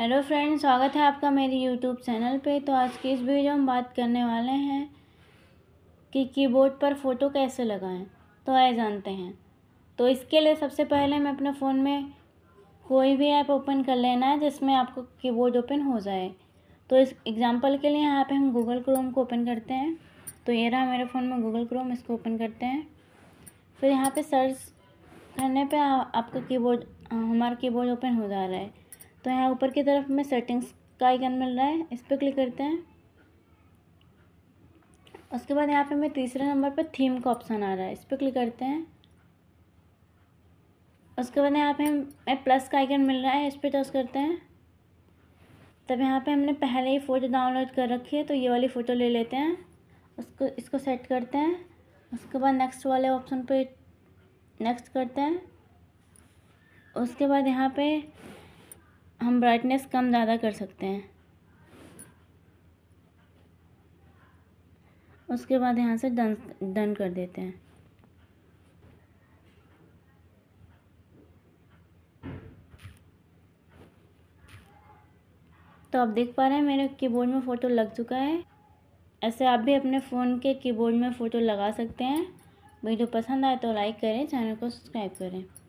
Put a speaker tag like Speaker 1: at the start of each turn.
Speaker 1: hello friends स्वागत है आपका मेरी यूट्यूब चैनल पे तो आज के इस वीडियो में बात करने वाले हैं कि कीबोर्ड पर फ़ोटो कैसे लगाएं तो आए जानते हैं तो इसके लिए सबसे पहले मैं अपने फ़ोन में कोई भी ऐप ओपन कर लेना है जिसमें आपको कीबोर्ड ओपन हो जाए तो इस एग्ज़ाम्पल के लिए यहाँ पर हम गूगल क्रोम को ओपन करते हैं तो ये रहा मेरे फ़ोन में गूगल क्रोम इसको ओपन करते हैं फिर यहाँ पर सर्च करने पर आपका कीबोर्ड हमारा कीबोर्ड ओपन हो जा रहा है तो यहाँ ऊपर की तरफ हमें सेटिंग्स का आइकन मिल रहा है इस पर क्लिक करते हैं उसके बाद यहाँ पे हमें तीसरे नंबर पर थीम का ऑप्शन आ रहा है इस पर क्लिक करते हैं उसके बाद यहाँ पे हमें प्लस का आइकन मिल रहा है इस पर टच करते हैं तब यहाँ पे हमने पहले ही फ़ोटो डाउनलोड कर रखी है तो ये वाली फ़ोटो ले लेते हैं उसको इसको सेट करते हैं उसके बाद नेक्स्ट वाले ऑप्शन पे नेक्स्ट करते हैं उसके बाद यहाँ पे हम ब्राइटनेस कम ज़्यादा कर सकते हैं उसके बाद यहाँ से डन डन कर देते हैं तो आप देख पा रहे हैं मेरे कीबोर्ड में फ़ोटो लग चुका है ऐसे आप भी अपने फ़ोन के कीबोर्ड में फ़ोटो लगा सकते हैं वीडियो पसंद आए तो लाइक करें चैनल को सब्सक्राइब करें